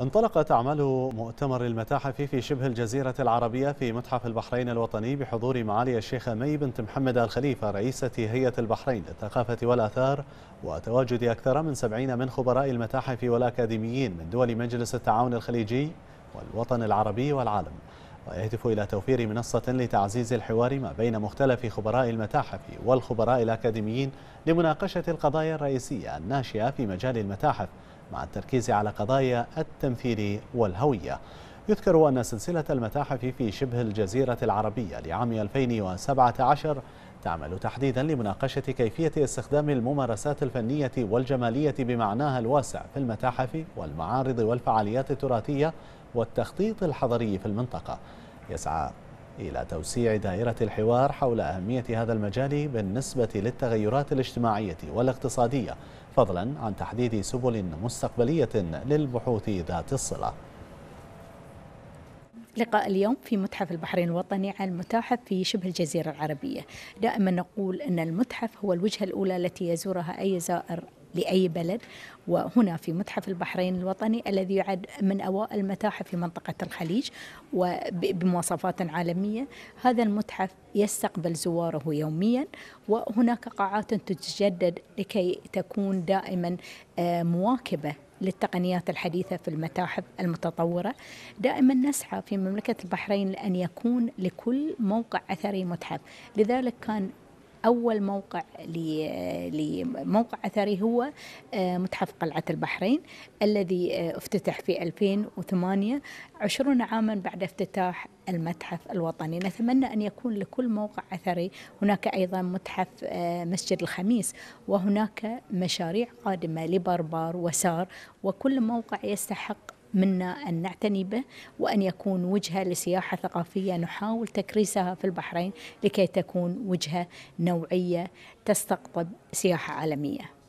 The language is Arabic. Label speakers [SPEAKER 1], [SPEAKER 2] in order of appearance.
[SPEAKER 1] انطلقت أعمال مؤتمر المتاحف في شبه الجزيرة العربية في متحف البحرين الوطني بحضور معالي الشيخة مي بنت محمد الخليفة رئيسة هيئة البحرين للثقافة والآثار وتواجد أكثر من سبعين من خبراء المتاحف والأكاديميين من دول مجلس التعاون الخليجي والوطن العربي والعالم ويهدف إلى توفير منصة لتعزيز الحوار ما بين مختلف خبراء المتاحف والخبراء الأكاديميين لمناقشة القضايا الرئيسية الناشئة في مجال المتاحف مع التركيز على قضايا التنفير والهوية يذكر أن سلسلة المتاحف في شبه الجزيرة العربية لعام 2017 تعمل تحديدا لمناقشة كيفية استخدام الممارسات الفنية والجمالية بمعناها الواسع في المتاحف والمعارض والفعاليات التراثية والتخطيط الحضري في المنطقة يسعى إلى توسيع دائرة الحوار حول أهمية هذا المجال بالنسبة للتغيرات الاجتماعية والاقتصادية فضلا عن تحديد سبل مستقبلية للبحوث ذات الصلة
[SPEAKER 2] لقاء اليوم في متحف البحرين الوطني عن المتاحف في شبه الجزيرة العربية دائما نقول أن المتحف هو الوجهة الأولى التي يزورها أي زائر لأي بلد وهنا في متحف البحرين الوطني الذي يعد من أوائل المتاحف في منطقة الخليج وبمواصفات عالمية هذا المتحف يستقبل زواره يوميا وهناك قاعات تتجدد لكي تكون دائما آه، مواكبة للتقنيات الحديثة في المتاحف المتطورة دائما نسعى في مملكة البحرين لأن يكون لكل موقع أثري متحف لذلك كان أول موقع لموقع أثري هو آه، متحف قلعة البحرين الذي آه، افتتح في 2008 عشرون عاما بعد افتتاح المتحف الوطني نتمنى أن يكون لكل موقع أثري هناك أيضا متحف آه، مسجد الخميس وهناك مشاريع قادمة لبربار وسار وكل موقع يستحق منا أن نعتني به وأن يكون وجهة لسياحة ثقافية نحاول تكريسها في البحرين لكي تكون وجهة نوعية تستقطب سياحة عالمية